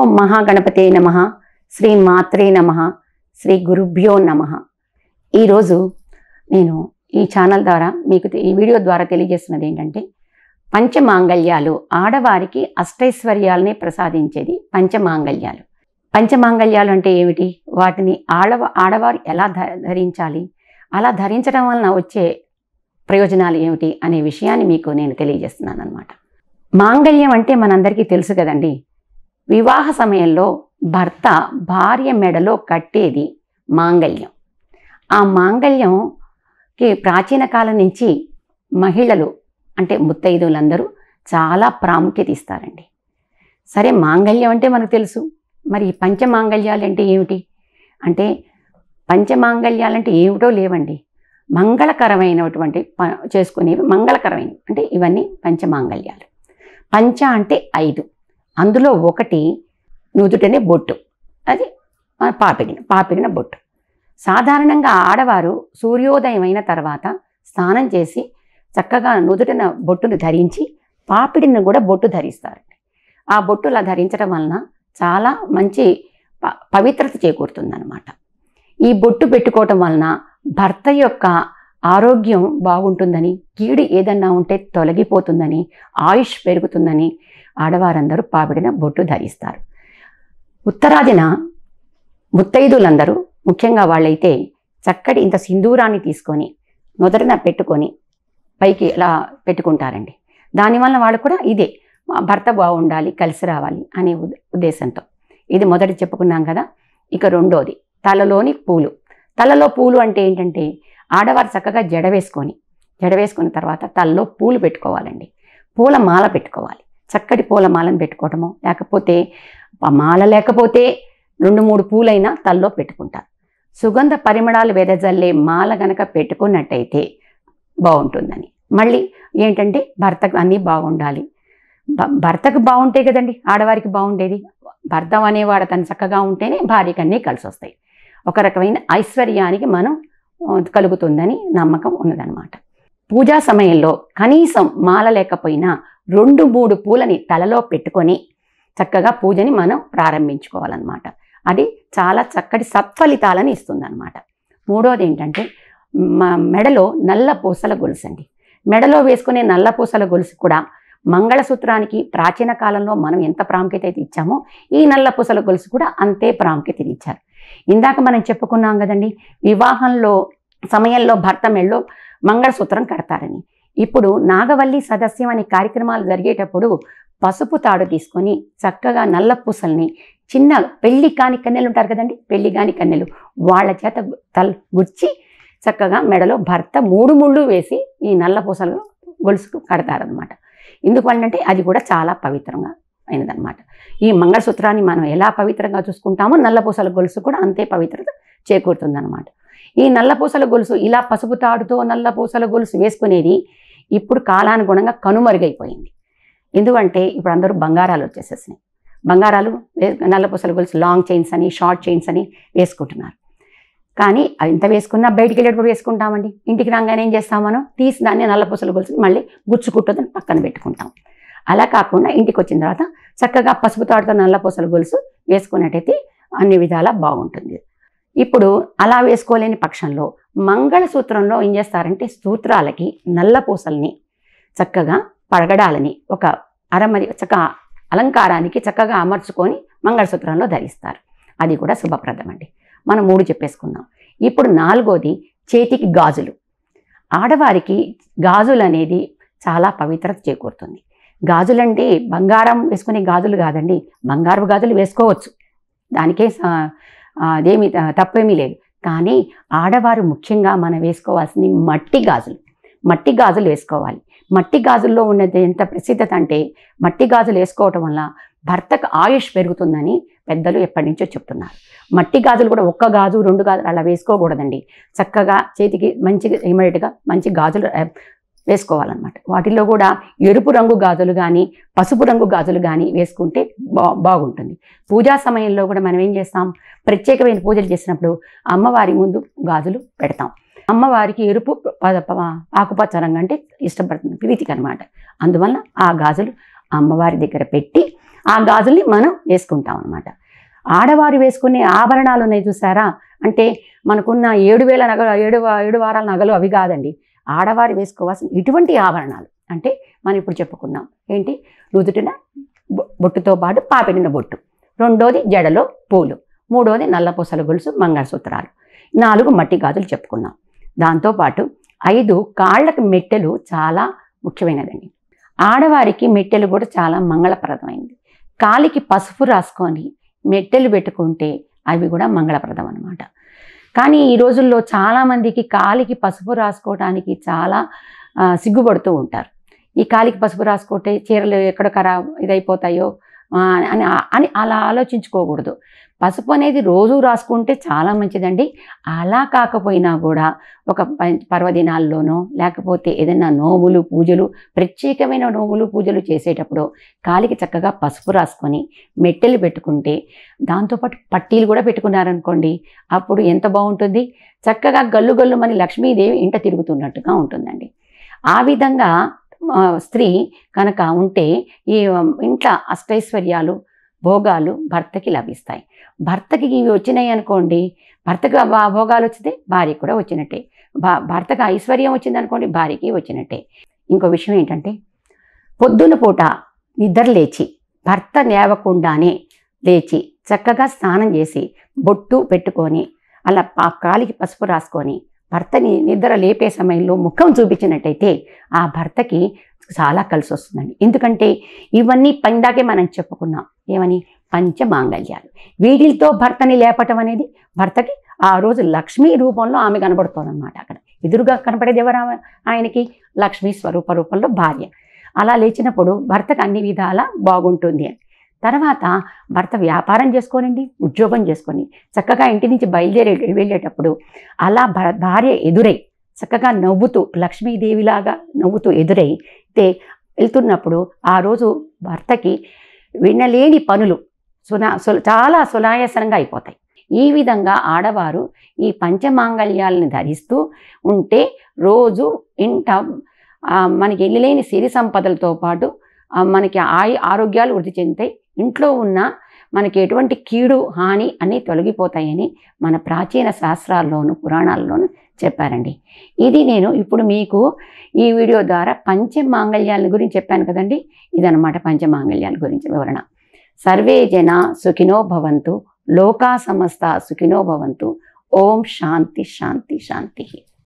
ఓం మహాగణపతే నమ శ్రీ మాత్రే నమ శ్రీ గురుభ్యో నమ ఈరోజు నేను ఈ ఛానల్ ద్వారా మీకు ఈ వీడియో ద్వారా తెలియజేస్తున్నది ఏంటంటే పంచమాంగళ్యాలు ఆడవారికి అష్టైశ్వర్యాలనే ప్రసాదించేది పంచమాంగళ్యాలు పంచమాంగళ్యాలు అంటే ఏమిటి వాటిని ఆడవ ఆడవారు ఎలా ధరించాలి అలా ధరించడం వలన వచ్చే ప్రయోజనాలు ఏమిటి అనే విషయాన్ని మీకు నేను తెలియజేస్తున్నాను అనమాట మాంగళ్యం అంటే మనందరికీ తెలుసు కదండి వివాహ సమయంలో భర్త భార్య మెడలో కట్టేది మాంగళ్యం ఆ మాంగళ్యంకి ప్రాచీన కాలం నుంచి మహిళలు అంటే ముత్తైదులందరూ చాలా ప్రాముఖ్యత ఇస్తారండి సరే మాంగళ్యం అంటే మనకు తెలుసు మరి పంచమాంగళ్యాలు అంటే ఏమిటి అంటే పంచమాంగళ్యాలంటే ఏమిటో లేవండి మంగళకరమైనటువంటి ప చేసుకునేవి మంగళకరమైనవి అంటే ఇవన్నీ పంచమాంగళ్యాలు పంచ అంటే ఐదు అందులో ఒకటి నుదుటనే బొట్టు అది మన పాపిడిన పాపిడిన బొట్టు సాధారణంగా ఆడవారు సూర్యోదయం అయిన తర్వాత స్నానం చేసి చక్కగా నుదుటిన బొట్టును ధరించి పాపిడిని కూడా బొట్టు ధరిస్తారండి ఆ బొట్టు అలా ధరించడం వలన చాలా మంచి పవిత్రత చేకూరుతుందన్నమాట ఈ బొట్టు పెట్టుకోవటం వలన భర్త యొక్క ఆరోగ్యం బాగుంటుందని కీడు ఏదన్నా ఉంటే తొలగిపోతుందని ఆయుష్ పెరుగుతుందని ఆడవారందరూ పావిడిన బొట్టు ధరిస్తారు ఉత్తరాదిన ముత్తైదులందరూ ముఖ్యంగా వాళ్ళైతే చక్కటి ఇంత సింధూరాన్ని తీసుకొని మొదటన పెట్టుకొని పైకి ఇలా పెట్టుకుంటారండి దానివల్ల వాళ్ళు కూడా ఇదే భర్త బాగుండాలి కలిసి రావాలి అనే ఉద్దేశంతో ఇది మొదటి చెప్పుకున్నాం కదా ఇక రెండోది తలలోని పూలు తలలో పూలు అంటే ఏంటంటే ఆడవారు చక్కగా జడ వేసుకొని జడ వేసుకున్న తర్వాత తలలో పూలు పెట్టుకోవాలండి పూల మాల పెట్టుకోవాలి చక్కటి మాలను పెట్టుకోవడము లేకపోతే మాల లేకపోతే రెండు మూడు పూలైనా తల్లో పెట్టుకుంటారు సుగంధ పరిమళాలు వెదజల్లే మాల గనక పెట్టుకున్నట్టయితే బాగుంటుందని మళ్ళీ ఏంటంటే భర్తకు అన్నీ బాగుండాలి భర్తకు బాగుంటే కదండి ఆడవారికి బాగుండేది భర్త అనేవాడు తను చక్కగా ఉంటేనే భార్యకు అన్నీ కలిసి వస్తాయి ఒక రకమైన ఐశ్వర్యానికి మనం కలుగుతుందని నమ్మకం ఉన్నదనమాట పూజా సమయంలో కనీసం మాల లేకపోయినా రెండు మూడు పూలని తలలో పెట్టుకొని చక్కగా పూజని మనం ప్రారంభించుకోవాలన్నమాట అది చాలా చక్కటి సత్ఫలితాలను ఇస్తుందన్నమాట మూడోది ఏంటంటే మా మెడలో నల్ల పూసల గొలుసు అండి మెడలో వేసుకునే నల్ల పూసల గొలుసు కూడా మంగళసూత్రానికి ప్రాచీన కాలంలో మనం ఎంత ప్రాముఖ్యత అయితే ఇచ్చామో ఈ నల్ల పూసల గొలుసు కూడా అంతే ప్రాముఖ్యత ఇచ్చారు ఇందాక మనం చెప్పుకున్నాం కదండి వివాహంలో సమయంలో భర్త మెళ్ళో మంగళసూత్రం కడతారని ఇప్పుడు నాగవల్లి సదస్యం అనే కార్యక్రమాలు జరిగేటప్పుడు పసుపు తాడు తీసుకొని చక్కగా నల్ల పూసల్ని చిన్న పెళ్లి కాని కన్నెలు ఉంటారు కదండి పెళ్లి కాని కన్నెలు వాళ్ళ చేత తల గుచ్చి చక్కగా మెడలో భర్త మూడు ముళ్ళు వేసి ఈ నల్ల పూసలు గొలుసుకు కడతారనమాట అంటే అది కూడా చాలా పవిత్రంగా అయినదనమాట ఈ మంగళసూత్రాన్ని మనం ఎలా పవిత్రంగా చూసుకుంటామో నల్లపూసల గొలుసు కూడా అంతే పవిత్రత చేకూరుతుందనమాట ఈ నల్లపూసల గొలుసు ఇలా పసుపు తాడుతో నల్లపూసల గొలుసు వేసుకునేది ఇప్పుడు కాలానుగుణంగా కనుమరుగైపోయింది ఎందుకంటే ఇప్పుడు అందరూ బంగారాలు వచ్చేసేసినాయి బంగారాలు నల్లపూసల గొలుసు లాంగ్ చైన్స్ అని షార్ట్ చైన్స్ అని వేసుకుంటున్నారు కానీ ఎంత వేసుకున్నా బయటికి వెళ్ళేటప్పుడు వేసుకుంటామండి ఇంటికి రాగానే ఏం చేస్తాం మనం తీసి దాన్ని నల్లపూసల గొలుసు మళ్ళీ గుచ్చుకుంటుందని పక్కన పెట్టుకుంటాం అలా కాకుండా ఇంటికి వచ్చిన తర్వాత చక్కగా పసుపు తాడుతో నల్లపూసల గొలుసు వేసుకున్నట్టయితే అన్ని విధాలా బాగుంటుంది ఇప్పుడు అలా వేసుకోలేని పక్షంలో మంగళసూత్రంలో ఏం చేస్తారంటే సూత్రాలకి నల్ల పూసల్ని చక్కగా పడగడాలని ఒక అరమరి చక్క అలంకారానికి చక్కగా అమర్చుకొని మంగళసూత్రంలో ధరిస్తారు అది కూడా శుభప్రదం అండి మనం మూడు చెప్పేసుకున్నాం ఇప్పుడు నాలుగోది చేతికి గాజులు ఆడవారికి గాజులు అనేది చాలా పవిత్రత చేకూరుతుంది గాజులంటే బంగారం వేసుకునే గాజులు కాదండి బంగారు గాజులు వేసుకోవచ్చు దానికే అదేమి తప్పేమీ లేదు కానీ ఆడవారు ముఖ్యంగా మనం వేసుకోవాల్సింది మట్టి గాజులు మట్టి గాజులు వేసుకోవాలి మట్టి గాజుల్లో ఉన్నది ఎంత ప్రసిద్ధత అంటే మట్టి గాజులు వేసుకోవటం వల్ల భర్తకు ఆయుష్ పెరుగుతుందని పెద్దలు ఎప్పటి నుంచో చెప్తున్నారు మట్టి గాజులు కూడా ఒక్క గాజు రెండు గాజులు అలా వేసుకోకూడదండి చక్కగా చేతికి మంచి ఇమీడియట్గా మంచి గాజులు వేసుకోవాలన్నమాట వాటిల్లో కూడా ఎరుపు రంగు గాజులు కానీ పసుపు రంగు గాజులు కానీ వేసుకుంటే బా బాగుంటుంది పూజా సమయంలో కూడా మనం ఏం చేస్తాం ప్రత్యేకమైన పూజలు చేసినప్పుడు అమ్మవారి ముందు గాజులు పెడతాం అమ్మవారికి ఎరుపు ఆకుపచ్చ రంగు అంటే ఇష్టపడుతుంది ప్రీతికి అనమాట అందువల్ల ఆ గాజులు అమ్మవారి దగ్గర పెట్టి ఆ గాజుల్ని మనం వేసుకుంటాం అనమాట ఆడవారు వేసుకునే ఆభరణాలు ఉన్నాయి చూసారా అంటే మనకున్న ఏడు వేల నగలు ఏడు ఏడు వారాల నగలు అవి కాదండి ఆడవారు వేసుకోవాల్సిన ఇటువంటి ఆభరణాలు అంటే మనం ఇప్పుడు చెప్పుకున్నాం ఏంటి రుదుటిన బొట్టుతో పాటు పాపిడిన బొట్టు రెండోది జడలో పూలు మూడోది నల్లపూసల గొలుసు మంగళసూత్రాలు నాలుగు మట్టి గాజులు చెప్పుకున్నాం దాంతోపాటు ఐదు కాళ్ళకు మెట్టెలు చాలా ముఖ్యమైనదండి ఆడవారికి మెట్టెలు కూడా చాలా మంగళప్రదమైంది కాలికి పసుపు రాసుకొని మెట్టెలు పెట్టుకుంటే అవి కూడా మంగళప్రదం అనమాట కానీ ఈ రోజుల్లో చాలామందికి కాలికి పసుపు రాసుకోవడానికి చాలా సిగ్గుపడుతూ ఉంటారు ఈ కాలికి పసుపు రాసుకుంటే చీరలు ఎక్కడ ఖరాబ్ ఇదైపోతాయో అని అని అలా ఆలోచించుకోకూడదు పసుపు అనేది రోజు రాసుకుంటే చాలా మంచిదండి అలా కాకపోయినా కూడా ఒక పర్వదినాల్లోనో లేకపోతే ఏదైనా నోములు పూజలు ప్రత్యేకమైన నోములు పూజలు చేసేటప్పుడు కాలికి చక్కగా పసుపు రాసుకొని మెట్టెలు పెట్టుకుంటే దాంతోపాటు పట్టీలు కూడా పెట్టుకున్నారనుకోండి అప్పుడు ఎంత బాగుంటుంది చక్కగా గల్లు గల్లు మని లక్ష్మీదేవి ఇంట తిరుగుతున్నట్టుగా ఉంటుందండి ఆ విధంగా స్త్రీ కనుక ఉంటే ఈ ఇంట్లో అష్టైశ్వర్యాలు భోగాలు భర్తకి లభిస్తాయి భర్తకి ఇవి వచ్చినాయి అనుకోండి భర్తకు భోగాలు వచ్చితే భార్యకు కూడా వచ్చినట్టే భా భర్తకు ఐశ్వర్యం వచ్చింది అనుకోండి భార్యకి వచ్చినట్టే ఇంకో విషయం ఏంటంటే పొద్దున్న పూట నిద్ర లేచి భర్త లేవకుండానే లేచి చక్కగా స్నానం చేసి బొట్టు పెట్టుకొని అలా ఆ కాలికి పసుపు రాసుకొని భర్తని నిద్ర లేపే సమయంలో ముఖం చూపించినట్టయితే ఆ భర్తకి చాలా కలిసి వస్తుందండి ఎందుకంటే ఇవన్నీ పందాకే మనం చెప్పుకున్నాం ఏమని పంచమాంగళ్యాలు వీటితో భర్తని లేపటం అనేది భర్తకి ఆ రోజు లక్ష్మీ రూపంలో ఆమె కనబడుతోందన్నమాట అక్కడ ఎదురుగా కనపడేది ఎవరు ఆయనకి లక్ష్మీ స్వరూప రూపంలో భార్య అలా లేచినప్పుడు భర్తకు అన్ని విధాలా బాగుంటుంది అని తర్వాత భర్త వ్యాపారం చేసుకోనండి ఉద్యోగం చేసుకొని చక్కగా ఇంటి నుంచి బయలుదేరే వెళ్ళేటప్పుడు అలా భార్య ఎదురై చక్కగా నవ్వుతూ లక్ష్మీదేవిలాగా నవ్వుతూ ఎదురైతే వెళ్తున్నప్పుడు ఆ రోజు భర్తకి వినలేని పనులు సునా చాలా సునాయాసనంగా అయిపోతాయి ఈ విధంగా ఆడవారు ఈ పంచమాంగళ్యాలని ధరిస్తూ ఉంటే రోజు ఇంట మనకి ఎల్లిలేని సిరి సంపదలతో పాటు మనకి ఆయు ఆరోగ్యాలు వృద్ధి చెందుతాయి ఇంట్లో ఉన్న మనకి ఎటువంటి కీడు హాని అన్నీ తొలగిపోతాయని మన ప్రాచీన శాస్త్రాల్లోనూ పురాణాల్లోనూ చెప్పారండి ఇది నేను ఇప్పుడు మీకు ఈ వీడియో ద్వారా పంచమాంగళ్యాల గురించి చెప్పాను కదండి ఇదనమాట పంచమాంగళ్యాల గురించి వివరణ सर्वे जना सुखिनो भवन्तु लोका समस्ता सुखिनो भवन्तु ओम शांति शांति शांति